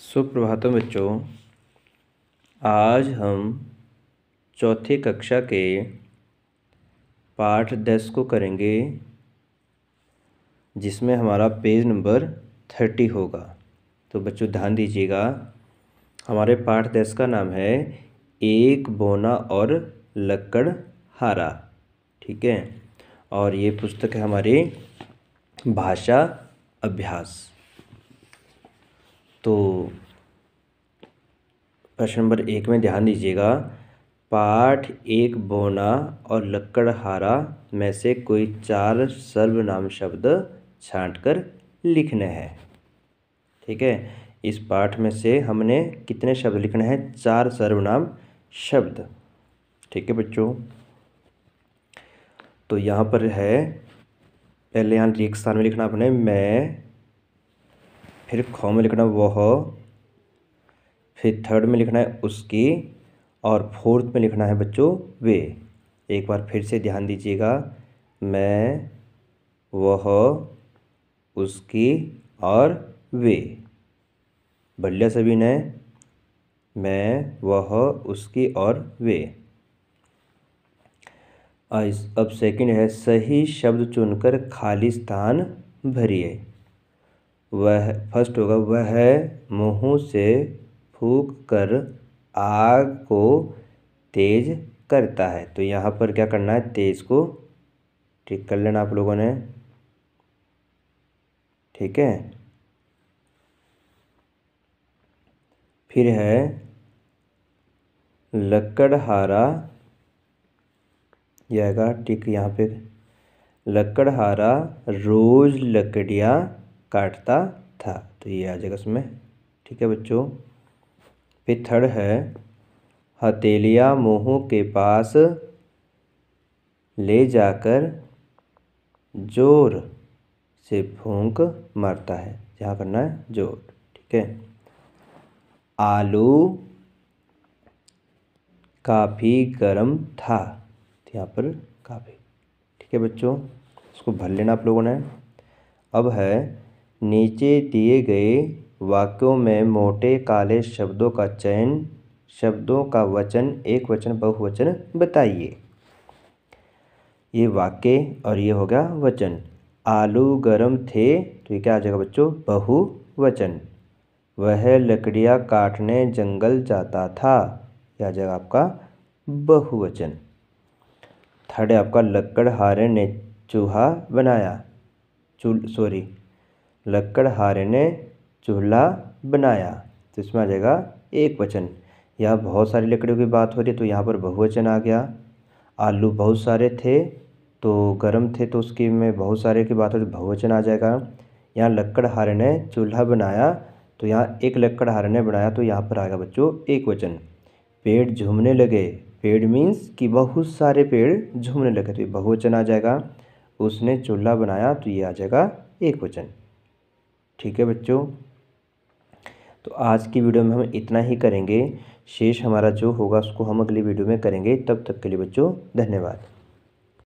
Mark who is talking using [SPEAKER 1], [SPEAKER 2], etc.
[SPEAKER 1] सुप्रभातम बच्चों आज हम चौथी कक्षा के पाठ दस को करेंगे जिसमें हमारा पेज नंबर थर्टी होगा तो बच्चों ध्यान दीजिएगा हमारे पाठ दस का नाम है एक बोना और लक्कड़ हारा ठीक है और ये पुस्तक है हमारी भाषा अभ्यास तो प्रश्न नंबर एक में ध्यान दीजिएगा पाठ एक बोना और लक्कड़हारा में से कोई चार सर्वनाम शब्द छाँट कर लिखने हैं ठीक है इस पाठ में से हमने कितने शब्द लिखने हैं चार सर्वनाम शब्द ठीक है बच्चों तो यहाँ पर है पहले यहाँ एक स्थान में लिखना अपने मैं फिर ख में लिखना वह फिर थर्ड में लिखना है उसकी और फोर्थ में लिखना है बच्चों वे एक बार फिर से ध्यान दीजिएगा मैं वह उसकी और वे बढ़िया सभी ने मैं वह उसकी और वे अब सेकंड है सही शब्द चुनकर खाली स्थान भरिए वह फर्स्ट होगा वह मुँह से फूक कर आग को तेज करता है तो यहाँ पर क्या करना है तेज को ठीक कर लेना आप लोगों ने ठीक है फिर है लकड़हारा यह आएगा यहाँ पे लकड़हारा रोज लकड़ियाँ काटता था तो ये आ जाएगा उसमें ठीक है बच्चों फिर थर्ड है हथेलिया मोह के पास ले जाकर जोर से फूंक मारता है जहाँ करना है जोर ठीक है आलू काफ़ी गर्म था तो यहाँ पर काफ़ी ठीक है बच्चों इसको भर लेना आप लोगों ने अब है नीचे दिए गए वाक्यों में मोटे काले शब्दों का चयन शब्दों का वचन एक वचन बहुवचन बताइए ये वाक्य और ये हो गया वचन आलू गरम थे तो ये क्या आ जाएगा बच्चों बहुवचन वह लकड़ियाँ काटने जंगल जाता था यह आ जाएगा आपका बहुवचन थर्ड आपका लकड़हारे ने चूहा बनाया चूल सॉरी लक्कड़हारे ने चूल्हा बनाया तो इसमें आ जाएगा एक वचन यहाँ बहुत सारी लकड़ियों की बात हो रही है तो यहाँ पर बहुवचन आ गया आलू बहुत सारे थे तो गर्म थे तो उसके में बहुत सारे की बात हो रही तो बहुवचन आ जाएगा यहाँ लक्कड़हारे ने चूल्हा बनाया तो यहाँ एक लक्कड़हारे ने बनाया तो यहाँ पर आएगा बच्चों एक वचन पेड़ झूमने लगे पेड़ मीन्स कि बहुत सारे पेड़ झूमने लगे तो ये बहुवचन आ जाएगा उसने चूल्हा बनाया तो ये आ जाएगा एक वचन ठीक है बच्चों तो आज की वीडियो में हम इतना ही करेंगे शेष हमारा जो होगा उसको हम अगली वीडियो में करेंगे तब तक के लिए बच्चों धन्यवाद